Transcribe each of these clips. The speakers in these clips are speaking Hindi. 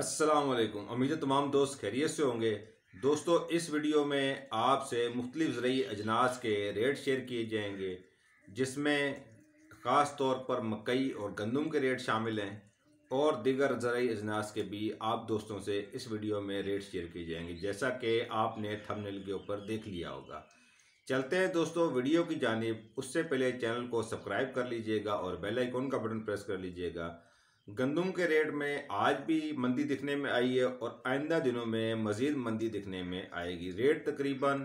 असलकम उम्मीद है तमाम दोस्त खैरियत से होंगे दोस्तों इस वीडियो में आपसे मुख्तलिफ ज़रिए अजनास के रेट शेयर किए जाएंगे जिसमें ख़ास तौर पर मकई और गंदम के रेट शामिल हैं और दिगर जरिए अजनास के भी आप दोस्तों से इस वीडियो में रेट शेयर किए जाएंगे जैसा कि आपने थंबनेल के ऊपर देख लिया होगा चलते हैं दोस्तों वीडियो की जानब उससे पहले चैनल को सब्सक्राइब कर लीजिएगा और बेल आइकॉन का बटन प्रेस कर लीजिएगा गंदम के रेट में आज भी मंदी दिखने में आई है और आइंदा दिनों में मज़ीद मंदी दिखने में आएगी रेट तकरीबन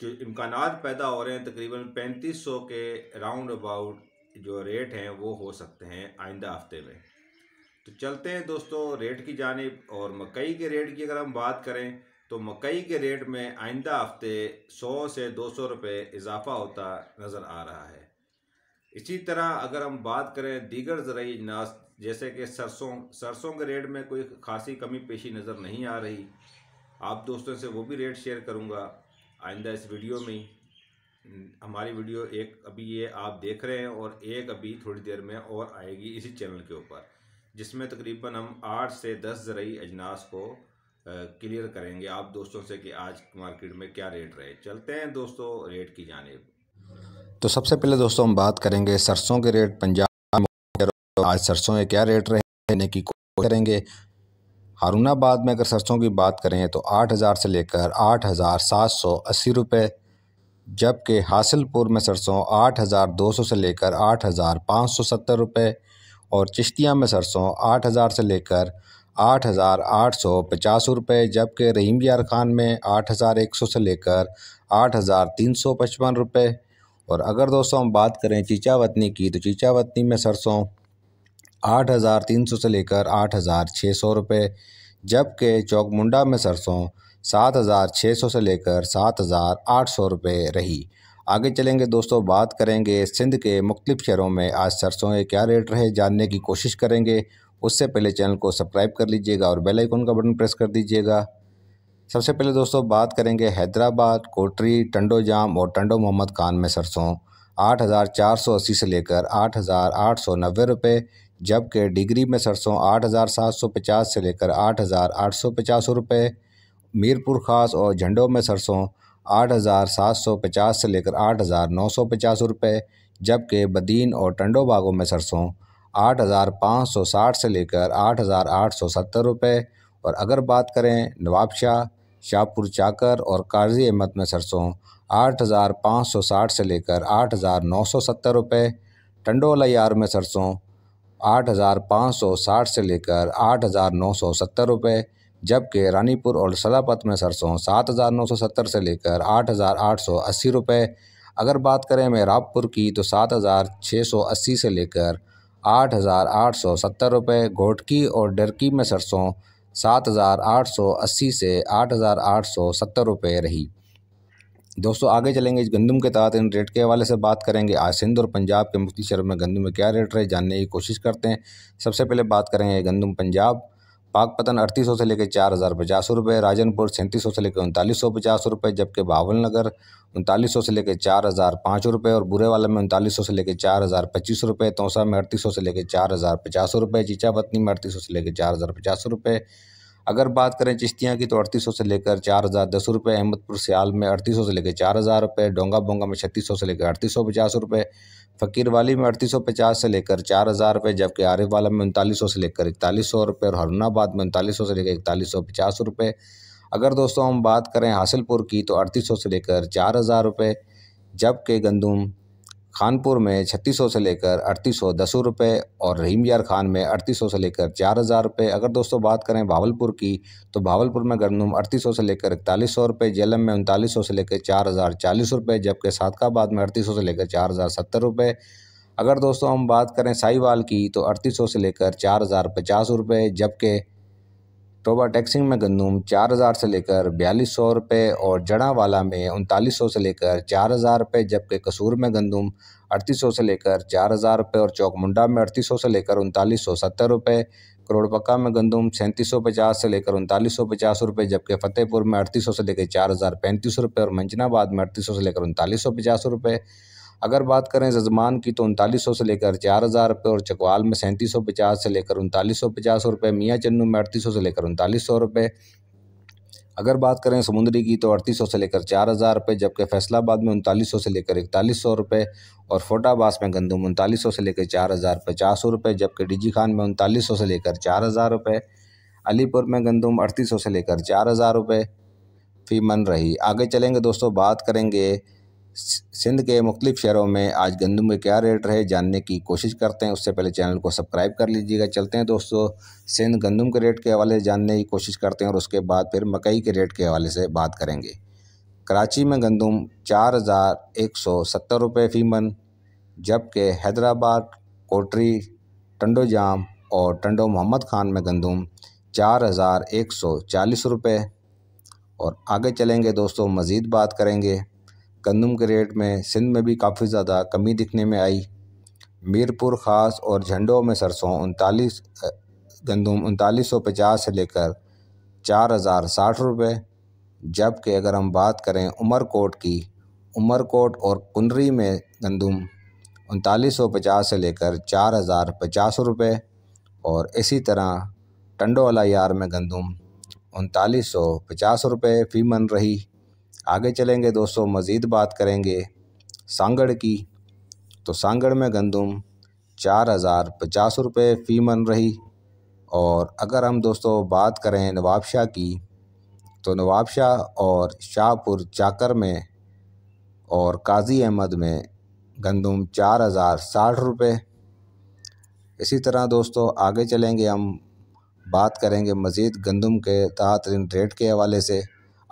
जो इम्कान पैदा हो रहे हैं तकरीबन पैंतीस सौ के राउंड अबाउट जो रेट हैं वो हो सकते हैं आइंदा हफ्ते में तो चलते हैं दोस्तों रेट की जानब और मकई के रेट की अगर हम बात करें तो मकई के रेट में आइंदा हफ्ते सौ से दो सौ रुपये इजाफा होता नज़र आ रहा है इसी तरह अगर हम बात करें दीगर ज़रूरी अजनास जैसे कि सरसों सरसों के रेट में कोई खासी कमी पेशी नज़र नहीं आ रही आप दोस्तों से वो भी रेट शेयर करूँगा आइंदा इस वीडियो में हमारी वीडियो एक अभी ये आप देख रहे हैं और एक अभी थोड़ी देर में और आएगी इसी चैनल के ऊपर जिसमें तकरीबन हम आठ से दस ज़रूरी अजनास को क्लियर करेंगे आप दोस्तों से कि आज मार्केट में क्या रेट रहे चलते हैं दोस्तों रेट की जानब तो सबसे पहले दोस्तों हम बात करेंगे सरसों के रेट पंजाब आज सरसों के क्या रेट रहने की कोशिश करेंगे हारूनाबाद में अगर सरसों की बात करें तो आठ हज़ार से लेकर आठ हज़ार सात सौ अस्सी रुपये जबकि हासिलपुर में सरसों आठ हज़ार दो सौ से लेकर आठ हज़ार पाँच सौ सत्तर रुपये और चिश्तिया में सरसों आठ हज़ार से लेकर आठ हज़ार आठ सौ पचास रुपये जबकि रहीम यार खान में आठ हज़ार एक सौ से लेकर आठ हज़ार तीन सौ पचपन रुपये और अगर दोस्तों हम बात करें चीचावतनी की तो चीचावतनी में सरसों आठ हज़ार तीन सौ से लेकर आठ हज़ार छः सौ रुपये जबकि चौकमुंडा में सरसों सात हज़ार छः सौ से लेकर सात हज़ार आठ सौ रुपये रही आगे चलेंगे दोस्तों बात करेंगे सिंध के मुख्तलिफ शहरों में आज सरसों के क्या रेट रहे जानने की कोशिश करेंगे उससे पहले चैनल को सब्सक्राइब कर लीजिएगा और बेल आइकन का बटन प्रेस कर दीजिएगा सबसे पहले दोस्तों बात करेंगे हैदराबाद कोटरी टंडो जाम और टंडो मोहम्मद खान में सरसों आठ हज़ार चार सौ अस्सी से लेकर आठ हज़ार आठ सौ नब्बे रुपये जबकि डिग्री में सरसों आठ हज़ार सात सौ पचास से लेकर आठ हज़ार आठ सौ पचास रुपये मीरपुर ख़ास और झंडो में सरसों आठ हज़ार सात सौ पचास से लेकर आठ हज़ार नौ सौ पचास रुपये जबकि बदीन और टंडो बागों में सरसों आठ हज़ार पाँच सौ साठ से लेकर आठ हज़ार आठ सौ सत्तर रुपये और अगर बात करें नवाबशाह शाहपुर चाकर और काजी अहमद में सरसों आठ हज़ार पाँच सौ साठ से लेकर आठ हज़ार नौ सौ सत्तर रुपये टंडोला यार में सरसों आठ हज़ार पाँच सौ साठ से लेकर आठ हज़ार नौ सौ सत्तर रुपये जबकि रानीपुर और सलापत में सरसों सात हज़ार नौ सौ सत्तर से लेकर आठ हज़ार आठ सौ अस्सी रुपये अगर बात करें मेहराबपुर की तो सात हज़ार छः सौ अस्सी से लेकर आठ हज़ार आठ सौ सत्तर रुपये घोटकी और डरकी में सरसों सात हज़ार आठ सौ अस्सी से आठ हज़ार आठ सौ सत्तर रुपये रही दोस्तों आगे चलेंगे इस गंदम के तहत इन रेट के हवाले से बात करेंगे आज सिंध और पंजाब के मुख्तु शहरों में गंदम में क्या रेट रहे जानने की कोशिश करते हैं सबसे पहले बात करेंगे गंदम पंजाब बागपतन अड़तीस से लेकर चार हज़ार पचास रुपये राजनपुर सैंतीस सौ से लेकर उनतालीस सौ पचास रुपये जबकि बावल नगर उनतालीस सौ से लेकर चार हज़ार पाँच रुपये और बुरे वाले में उनतालीस से लेकर चार हज़ार पच्चीस रुपये तोसा में अड़तीस से लेकर चार हज़ार पचास रुपये चीचा पत्नी में अड़तीस से लेकर चार हज़ार पचास रुपये अगर बात करें चिश्तियाँ की तो अड़तीस सौ से लेकर चार हज़ार दस रुपये अहमदपुर सियाल में अड़तीस से लेकर चार हज़ार रुपये डोंगा बोंगा में छत्तीस सौ से लेकर अड़तीस सौ पचास रुपये फ़कीर वाली में अड़तीस सौ पचास से लेकर चार हज़ार रुपये जबकि आरिफ वाला में उनतालीस सौ से लेकर इकतालीस सौ रुपये और हरुणाबाद में उनतालीस सौ से लेकर इकतालीस सौ पचास रुपये अगर दोस्तों हम बात करें हासिलपुर की तो अड़तीस सौ से लेकर चार हज़ार रुपये जबकि गंदुम खानपुर में छत्तीस सौ से लेकर अड़तीस सौ दस रुपये और रहीम यार खान में अड़तीस से लेकर चार हज़ार रुपये अगर दोस्तों बात करें भावलपुर की तो भावलपुर में गंदम अड़तीस सौ से लेकर इकतालीस सौ रुपये जेलम में उनतालीस सौ से लेकर चार हज़ार चालीस रुपये जबकि सादकाबाद में अड़तीस सौ से लेकर चार हज़ार सत्तर रुपये अगर दोस्तों हम बात करें साहिवाल की तो अड़तीस सौ से लेकर चार हज़ार पचास रुपये जबकि तोबा टैक्सिंग में गंदुम चार हज़ार से लेकर बयालीस सौ रुपये और जड़ा वाला में उनतालीस सौ से लेकर चार हज़ार रुपये जबकि कसूर में गंदुम अड़तीस सौ से लेकर चार हज़ार रुपये और चौकमुंडा में अड़तीस सौ से लेकर उनतालीस सौ सत्तर रुपये करोड़पक्का में गंदम सैंतीस सौ पचास से लेकर उनतालीस सौ पचास रुपये जबकि फ़तेहपुर में अड़तीस सौ से लेकर चार हज़ार पैंतीस रुपये और मंजनाबाद में अड़तीस सौ से लेकर उनतालीस सौ पचास रुपये अगर बात करें जजमान की तो उनतालीस सौ से लेकर चार हज़ार रुपये और चकवाल में सैंतीस सौ पचास से लेकर उनतालीस सौ पचास रुपये मियाँ चन्नू में अड़तीस सौ से लेकर उनतालीस सौ रुपये अगर बात करें समुद्री की तो अड़तीस सौ से लेकर चार हज़ार रुपये जबकि फैसलाबाद में उनतालीस सौ से लेकर इकतालीस सौ रुपये और फोटाबास में गंदम उनतालीस सौ से लेकर चार हज़ार पचास सौ रुपये जबकि डिजी खान में उनतालीस सौ से लेकर चार हज़ार रुपये अलीपुर में गंदम अड़तीस सौ से लेकर चार हज़ार रुपये फी मन रही आगे चलेंगे दोस्तों बात करेंगे सिंध के मुख्तलिफ शहरों में आज गंदम के क्या रेट रहे जानने की कोशिश करते हैं उससे पहले चैनल को सब्सक्राइब कर लीजिएगा चलते हैं दोस्तों सिंध गंदम के रेट के हवाले से जानने की कोशिश करते हैं और उसके बाद फिर मकई के रेट के हवाले से बात करेंगे कराची में गंदम चार हज़ार एक सौ सत्तर रुपये फ़ी मन जबकि हैदराबाद कोटरी टंडो जाम और टंडो मोहम्मद खान में गंदम चार हज़ार एक सौ चालीस रुपये और आगे चलेंगे दोस्तों मज़ीद बात करेंगे गंदम के रेट में सिंध में भी काफ़ी ज़्यादा कमी दिखने में आई मीरपुर ख़ास और झंडों में सरसों उनतालीस गंदम उनतालीस सौ पचास से लेकर चार हज़ार साठ रुपये जबकि अगर हम बात करें उमरकोट की उमरकोट और कुनरी में गंदम उनतालीस सौ पचास से लेकर चार हज़ार पचास रुपये और इसी तरह टंडो अलायार में गंदम उनतालीस सौ पचास रुपये फ़ी मन रही आगे चलेंगे दोस्तों मज़ीद बात करेंगे सांगड़ की तो सांगड़ में गंदम चार हज़ार पचास रुपये फ़ी मन रही और अगर हम दोस्तों बात करें नवाबशाह की तो नवाबशाह और शाहपुर चाकर में और काजी अहमद में गंदम चार हज़ार साठ रुपये इसी तरह दोस्तों आगे चलेंगे हम बात करेंगे मज़ीद गंदम के तहत रेट के हवाले से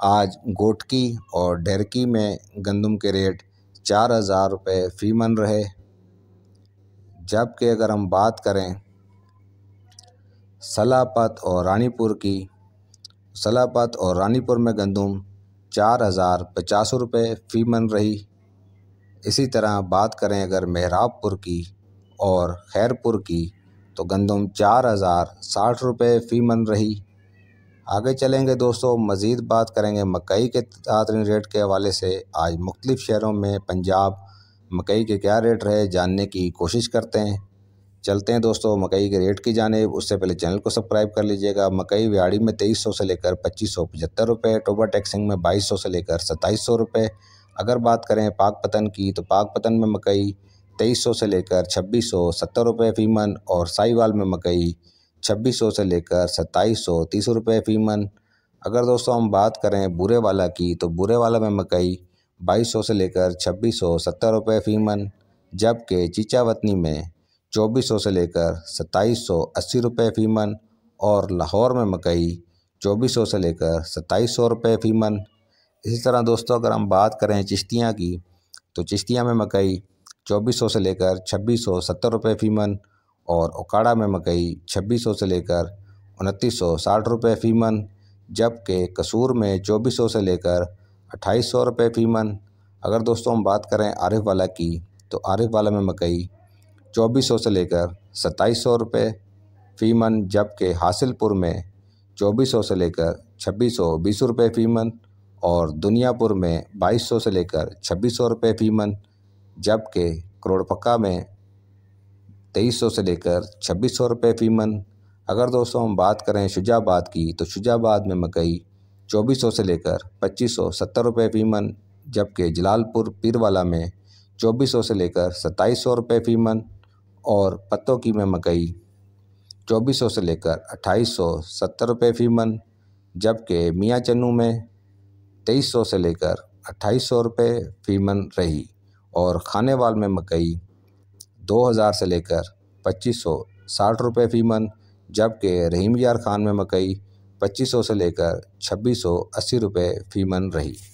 आज गोटकी और ढेरकी में गंदम के रेट चार हज़ार रुपये फ़ी मन रहे जबकि अगर हम बात करें सलापत और रानीपुर की सलापत और रानीपुर में गंदम चार हज़ार पचास रुपये फ़ी मन रही इसी तरह बात करें अगर मेहराबपुर की और खैरपुर की तो गंदम चार हज़ार साठ रुपये फ़ी मन रही आगे चलेंगे दोस्तों मज़ीद बात करेंगे मकई के तातरीन रेट के हवाले से आज मुख्तलिफ़ शहरों में पंजाब मकई के क्या रेट रहे जानने की कोशिश करते हैं चलते हैं दोस्तों मकई के रेट की जाने उससे पहले चैनल को सब्सक्राइब कर लीजिएगा मकई व्याड़ी में तेईस सौ से लेकर पच्चीस सौ पचहत्तर रुपये टोबा टैक्सिंग में बाईस सौ से लेकर सत्ताईस सौ रुपये अगर बात करें पाक पतन की तो पाक पतन में मकई तेईस सौ से लेकर छब्बीस सौ सत्तर रुपये फ़ीमन और साईवाल में मकई छब्बीस सौ से लेकर सत्ताईस सौ तीस रुपये फ़ी मन अगर दोस्तों हम बात करें बुरे वाला की तो बुरे वाला में मकई बाईस सौ से लेकर छब्बीस सौ सत्तर रुपये फ़ी मन जबकि चीचावतनी में चौबीस सौ से लेकर सत्ताईस सौ अस्सी रुपये फ़ी मन और लाहौर में मकई चौबीस सौ से लेकर सत्ताईस सौ रुपये फ़ी मन इसी तरह दोस्तों अगर हम बात करें चिश्तियाँ की तो चिश्तियाँ में मकई चौबीस सौ से लेकर छब्बीस सौ सत्तर रुपये फ़ी मन और ओकाड़ा में मकई छब्बीस सौ से लेकर उनतीस सौ साठ रुपये फ़ीमन जबकि कसूर में चौबीस सौ से लेकर अट्ठाईस सौ रुपये फ़ीमन अगर दोस्तों हम बात करें आरिफ वाला की तो आरिफ वाला में मकई चौबीस सौ से लेकर सत्ताईस सौ रुपये फ़ीमन जबकि हासिलपुर में चौबीस सौ से लेकर छब्बीस सौ बीस रुपये फ़ीमन और दुनियापुर में बाईस सौ से लेकर छब्बीस सौ रुपये फ़ीमन जबकि करोड़पक्का में तेईस सौ से लेकर छब्बीस सौ रुपये फ़ी मन अगर दोस्तों हम बात करें शुजाबाद की तो शुजाबाद में मकई चौबीस सौ से लेकर पच्चीस सौ सत्तर रुपये फ़ी मन जबकि जलालपुर पीरवाला में चौबीस सौ से लेकर सत्ताईस सौ रुपये फ़ी मन और पत्तों की में मकई चौबीस सौ से लेकर अट्ठाईस सौ सत्तर रुपये फ़ी मन जबकि मियाँ चन्नू में तेईस सौ से लेकर अट्ठाईस सौ रुपये फ़ी मन रही और वाल में मकई दो हज़ार से लेकर पच्चीस सौ साठ रुपये फ़ी मन जबकि रहीम यार खान में मकई पच्चीस सौ से लेकर छब्बीस सौ अस्सी रुपये फ़ी मन रही